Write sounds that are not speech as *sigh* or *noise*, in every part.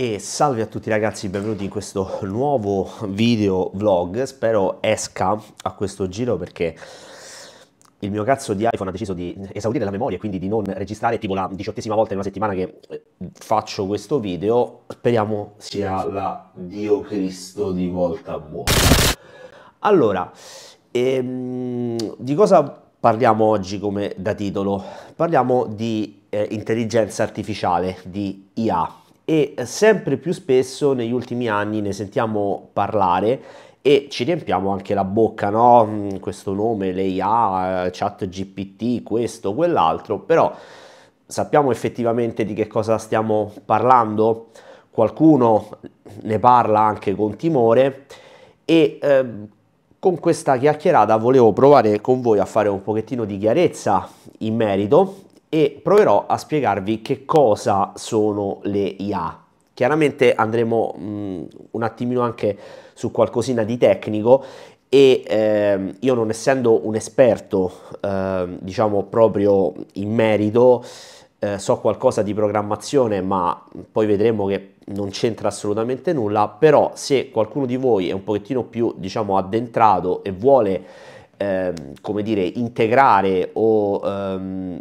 E salve a tutti ragazzi, benvenuti in questo nuovo video vlog, spero esca a questo giro perché il mio cazzo di iPhone ha deciso di esaurire la memoria e quindi di non registrare tipo la diciottesima volta in una settimana che eh, faccio questo video, speriamo sia la Dio Cristo di volta buona. Allora, ehm, di cosa parliamo oggi come da titolo? Parliamo di eh, intelligenza artificiale, di IA e eh, sempre più spesso negli ultimi anni ne sentiamo parlare e ci riempiamo anche la bocca, no? Mm, questo nome, l'AIA, eh, chat GPT, questo, quell'altro, però sappiamo effettivamente di che cosa stiamo parlando? Qualcuno ne parla anche con timore e eh, con questa chiacchierata volevo provare con voi a fare un pochettino di chiarezza in merito e proverò a spiegarvi che cosa sono le IA. Chiaramente andremo mh, mm, un attimino anche su qualcosina di tecnico e ehm, io non essendo un esperto, ehm, diciamo proprio in merito, eh, so qualcosa di programmazione, ma poi vedremo che non c'entra assolutamente nulla, però se qualcuno di voi è un pochettino più, diciamo, addentrato e vuole, ehm, come dire, integrare o ehm,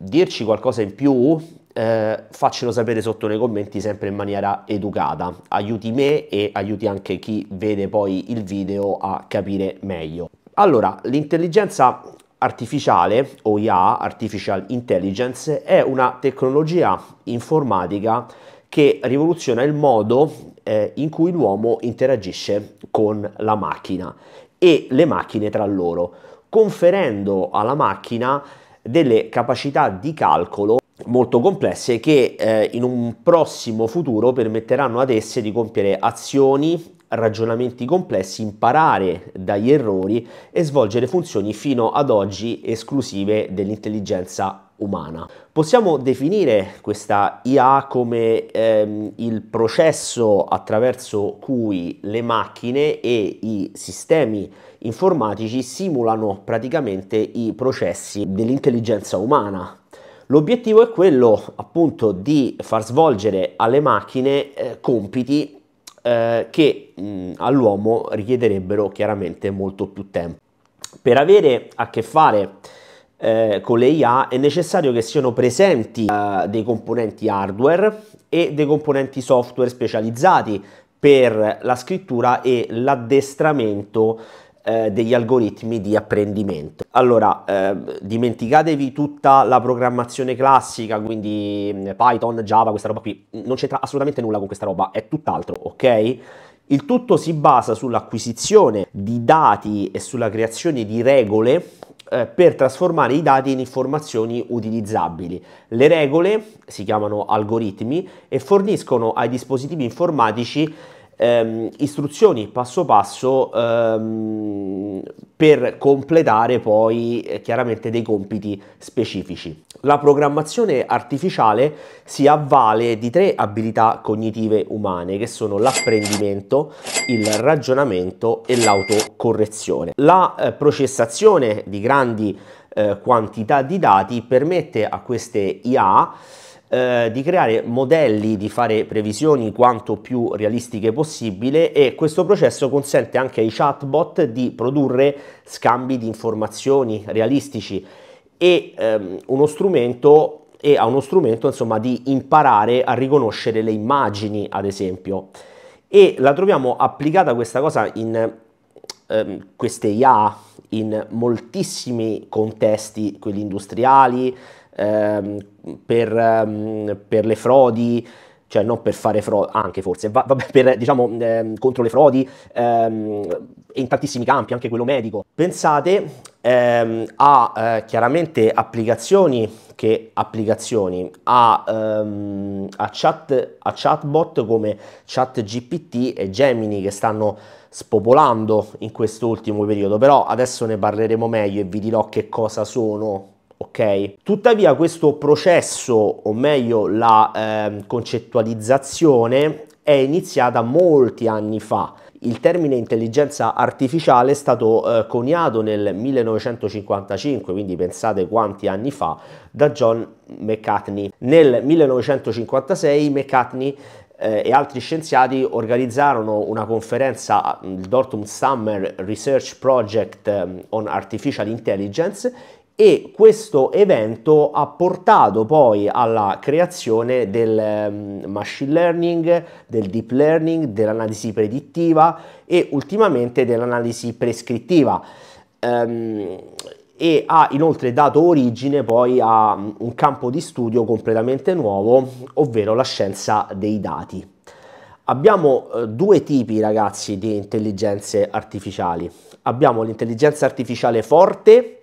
dirci qualcosa in più, eh, faccelo sapere sotto nei commenti sempre in maniera educata. Aiuti me e aiuti anche chi vede poi il video a capire meglio. Allora, l'intelligenza artificiale o IA, Artificial Intelligence, è una tecnologia informatica che rivoluziona il modo eh, in cui l'uomo interagisce con la macchina e le macchine tra loro, conferendo alla macchina delle capacità di calcolo molto complesse che eh, in un prossimo futuro permetteranno ad esse di compiere azioni, ragionamenti complessi, imparare dagli errori e svolgere funzioni fino ad oggi esclusive dell'intelligenza umana. Possiamo definire questa IA come ehm, il processo attraverso cui le macchine e i sistemi informatici simulano praticamente i processi dell'intelligenza umana. L'obiettivo è quello appunto di far svolgere alle macchine eh, compiti eh, che mh, mm, all'uomo richiederebbero chiaramente molto più tempo. Per avere a che fare eh, con le IA è necessario che siano presenti eh, dei componenti hardware e dei componenti software specializzati per la scrittura e l'addestramento eh, degli algoritmi di apprendimento. Allora, eh, dimenticatevi tutta la programmazione classica, quindi mm, Python, Java, questa roba qui, non c'entra assolutamente nulla con questa roba, è tutt'altro, ok? Il tutto si basa sull'acquisizione di dati e sulla creazione di regole eh, per trasformare i dati in informazioni utilizzabili. Le regole si chiamano algoritmi e forniscono ai dispositivi informatici ehm, istruzioni passo passo ehm, per completare poi eh, chiaramente dei compiti specifici. La programmazione artificiale si avvale di tre abilità cognitive umane che sono l'apprendimento, il ragionamento e l'autocorrezione. La eh, processazione di grandi eh, quantità di dati permette a queste IA eh, di creare modelli, di fare previsioni quanto più realistiche possibile e questo processo consente anche ai chatbot di produrre scambi di informazioni realistici e ehm, uno strumento e a uno strumento insomma di imparare a riconoscere le immagini ad esempio e la troviamo applicata questa cosa in ehm, queste IA in moltissimi contesti, quelli industriali, ehm, per, ehm, per le frodi, cioè non per fare frodi, anche forse, va, vabbè, per, diciamo, eh, contro le frodi ehm, in tantissimi campi, anche quello medico. Pensate ehm, a eh, chiaramente applicazioni che applicazioni, a, ehm, a, chat, a chatbot come ChatGPT e Gemini che stanno spopolando in quest'ultimo periodo, però adesso ne parleremo meglio e vi dirò che cosa sono ok? Tuttavia questo processo, o meglio la eh, concettualizzazione, è iniziata molti anni fa. Il termine intelligenza artificiale è stato eh, coniato nel 1955, quindi pensate quanti anni fa, da John McCartney. Nel 1956 McCartney eh, e altri scienziati organizzarono una conferenza, mm, il Dortmund Summer Research Project ehm, on Artificial Intelligence, e questo evento ha portato poi alla creazione del ehm, machine learning, del deep learning, dell'analisi predittiva e ultimamente dell'analisi prescrittiva. Um, e ha inoltre dato origine poi a mm, un campo di studio completamente nuovo, ovvero la scienza dei dati. Abbiamo eh, due tipi ragazzi di intelligenze artificiali. Abbiamo l'intelligenza artificiale forte,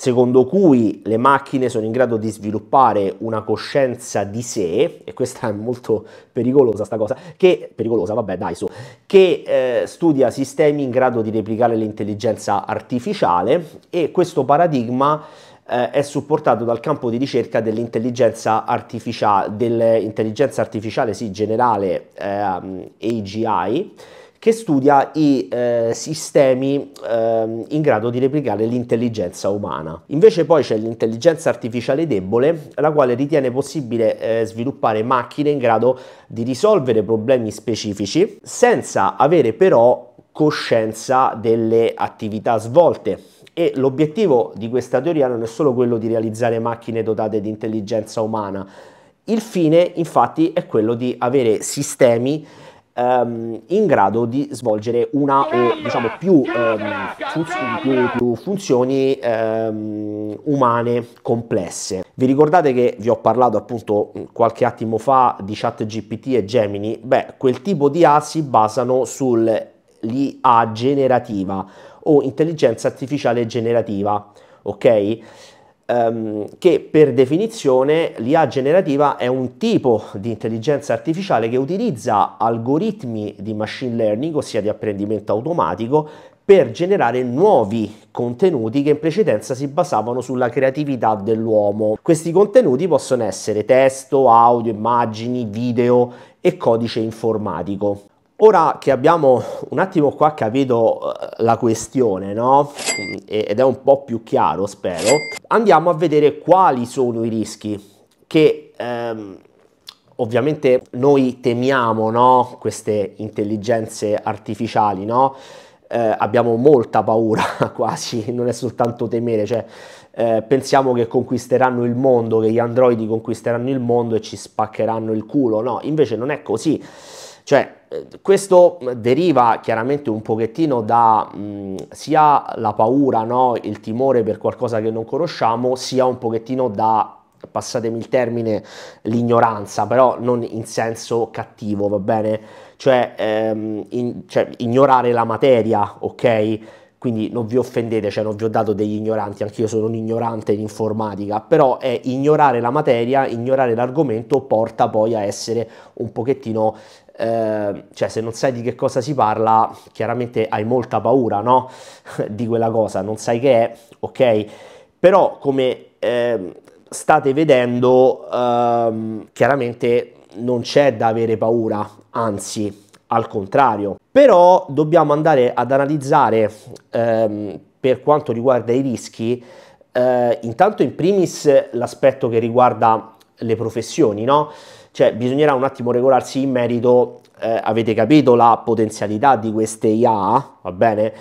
secondo cui le macchine sono in grado di sviluppare una coscienza di sé, e questa è molto pericolosa sta cosa, che, pericolosa, vabbè dai su, che eh, studia sistemi in grado di replicare l'intelligenza artificiale e questo paradigma eh, è supportato dal campo di ricerca dell'intelligenza artificiale, dell'intelligenza artificiale sì, generale eh, AGI, che studia i eh, sistemi eh, in grado di replicare l'intelligenza umana. Invece poi c'è l'intelligenza artificiale debole, la quale ritiene possibile eh, sviluppare macchine in grado di risolvere problemi specifici senza avere però coscienza delle attività svolte e l'obiettivo di questa teoria non è solo quello di realizzare macchine dotate di intelligenza umana, il fine infatti è quello di avere sistemi ehm, in grado di svolgere una o diciamo più, ehm, funzioni, più, più funzioni ehm, umane complesse. Vi ricordate che vi ho parlato appunto qualche attimo fa di ChatGPT e Gemini? Beh, quel tipo di A si basano sull'IA generativa o intelligenza artificiale generativa, ok? ehm, che per definizione l'IA generativa è un tipo di intelligenza artificiale che utilizza algoritmi di machine learning, ossia di apprendimento automatico, per generare nuovi contenuti che in precedenza si basavano sulla creatività dell'uomo. Questi contenuti possono essere testo, audio, immagini, video e codice informatico. Ora che abbiamo un attimo qua capito eh, la questione, no? Ed è un po' più chiaro, spero, andiamo a vedere quali sono i rischi che ehm, ovviamente noi temiamo, no? Queste intelligenze artificiali, no? Eh, abbiamo molta paura *laughs* quasi, non è soltanto temere, cioè eh, pensiamo che conquisteranno il mondo, che gli androidi conquisteranno il mondo e ci spaccheranno il culo, no, invece non è così, cioè questo deriva chiaramente un pochettino da mh, sia la paura, no? il timore per qualcosa che non conosciamo, sia un pochettino da passatemi il termine, l'ignoranza, però non in senso cattivo, va bene? Cioè, ehm, in, cioè ignorare la materia, ok? quindi non vi offendete, cioè non vi ho dato degli ignoranti, anch'io sono un ignorante in informatica, però è ignorare la materia, ignorare l'argomento porta poi a essere un pochettino, eh, cioè se non sai di che cosa si parla, chiaramente hai molta paura, no? *laughs* di quella cosa, non sai che è, ok? Però come eh, state vedendo, ehm, chiaramente non c'è da avere paura, anzi al contrario. Però dobbiamo andare ad analizzare ehm, per quanto riguarda i rischi, eh, intanto in primis l'aspetto che riguarda le professioni, no? Cioè bisognerà un attimo regolarsi in merito, eh, avete capito la potenzialità di queste IA, va bene?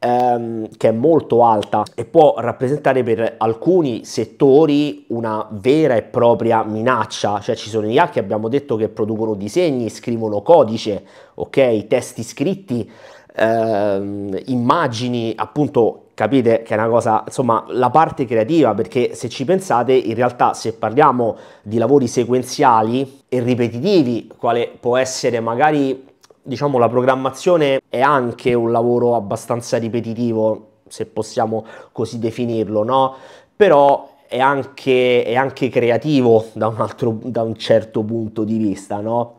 ehm, che è molto alta e può rappresentare per alcuni settori una vera e propria minaccia, cioè ci sono gli hacker, che abbiamo detto che producono disegni, scrivono codice, ok, testi scritti, ehm, immagini, appunto capite che è una cosa, insomma, la parte creativa, perché se ci pensate, in realtà se parliamo di lavori sequenziali e ripetitivi, quale può essere magari diciamo la programmazione è anche un lavoro abbastanza ripetitivo, se possiamo così definirlo, no? Però è anche, è anche creativo da un, altro, da un certo punto di vista, no?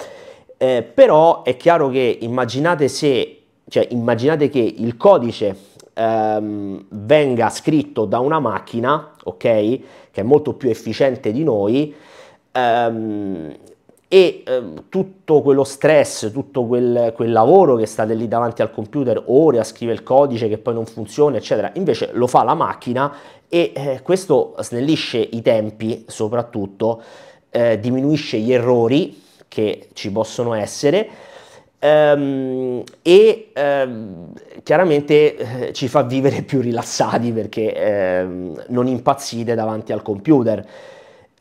Eh, però è chiaro che immaginate se, cioè immaginate che il codice ehm, venga scritto da una macchina, ok? Che è molto più efficiente di noi, ehm, e eh, tutto quello stress, tutto quel, quel, lavoro che state lì davanti al computer ore a scrivere il codice che poi non funziona, eccetera, invece lo fa la macchina e eh, questo snellisce i tempi soprattutto, eh, diminuisce gli errori che ci possono essere ehm, e ehm, chiaramente eh, ci fa vivere più rilassati perché ehm, non impazzite davanti al computer.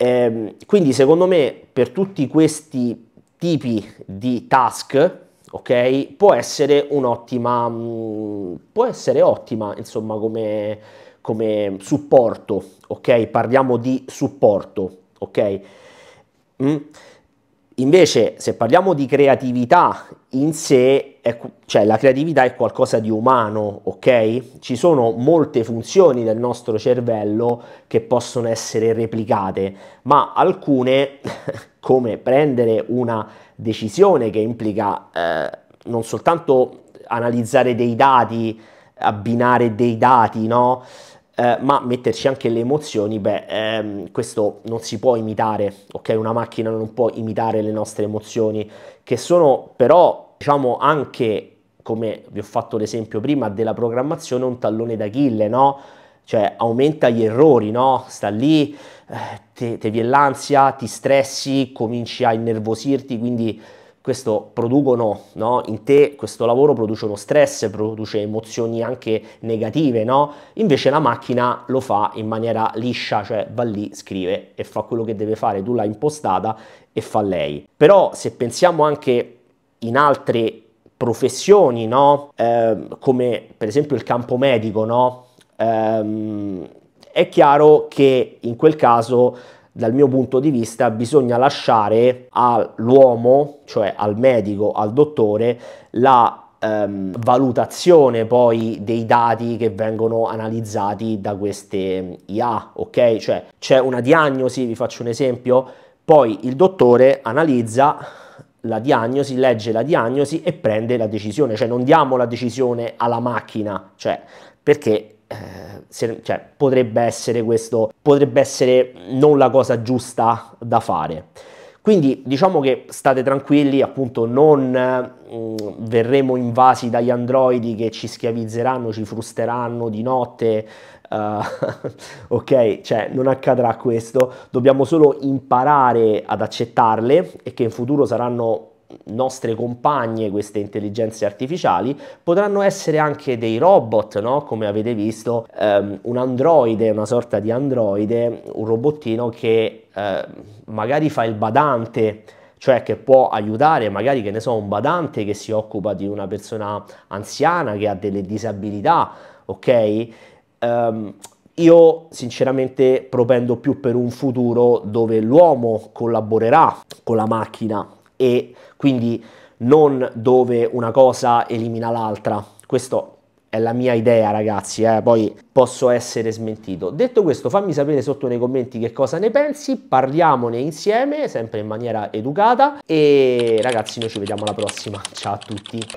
Eh, quindi secondo me per tutti questi tipi di task, ok, può essere un'ottima, mh, può essere ottima, insomma, come, come supporto, ok? Parliamo di supporto, ok? Mm. Invece, se parliamo di creatività in sé, è, cioè la creatività è qualcosa di umano, ok? Ci sono molte funzioni del nostro cervello che possono essere replicate, ma alcune, *laughs* come prendere una decisione che implica eh, non soltanto analizzare dei dati, abbinare dei dati, no? Eh, ma metterci anche le emozioni, beh, ehm, questo non si può imitare, ok? Una macchina non può imitare le nostre emozioni, che sono però, diciamo, anche, come vi ho fatto l'esempio prima, della programmazione un tallone d'Achille, no? Cioè aumenta gli errori, no? Sta lì, eh, te, te vi è l'ansia, ti stressi, cominci a innervosirti, quindi questo producono no? in te, questo lavoro produce uno stress, produce emozioni anche negative, no? Invece la macchina lo fa in maniera liscia, cioè va lì, scrive e fa quello che deve fare, tu l'hai impostata e fa lei. Però se pensiamo anche in altre professioni, no? eh, come per esempio il campo medico, ehm, è chiaro che in quel caso dal mio punto di vista bisogna lasciare all'uomo, cioè al medico, al dottore, la ehm, valutazione poi dei dati che vengono analizzati da queste IA, ok? Cioè c'è una diagnosi, vi faccio un esempio, poi il dottore analizza la diagnosi, legge la diagnosi e prende la decisione, cioè non diamo la decisione alla macchina, cioè perché eh, se, cioè, potrebbe essere questo, potrebbe essere non la cosa giusta da fare. Quindi diciamo che state tranquilli, appunto non eh, verremo invasi dagli androidi che ci schiavizzeranno, ci frusteranno di notte, Uh, *laughs* ok, cioè non accadrà questo, dobbiamo solo imparare ad accettarle e che in futuro saranno nostre compagne queste intelligenze artificiali potranno essere anche dei robot, no? come avete visto, ehm, un androide, una sorta di androide, un robottino che eh, magari fa il badante, cioè che può aiutare magari che ne so un badante che si occupa di una persona anziana che ha delle disabilità, ok? Um, io sinceramente propendo più per un futuro dove l'uomo collaborerà con la macchina e quindi non dove una cosa elimina l'altra. Questo è la mia idea, ragazzi, eh? poi posso essere smentito. Detto questo, fammi sapere sotto nei commenti che cosa ne pensi, parliamone insieme, sempre in maniera educata e ragazzi, noi ci vediamo alla prossima. Ciao a tutti.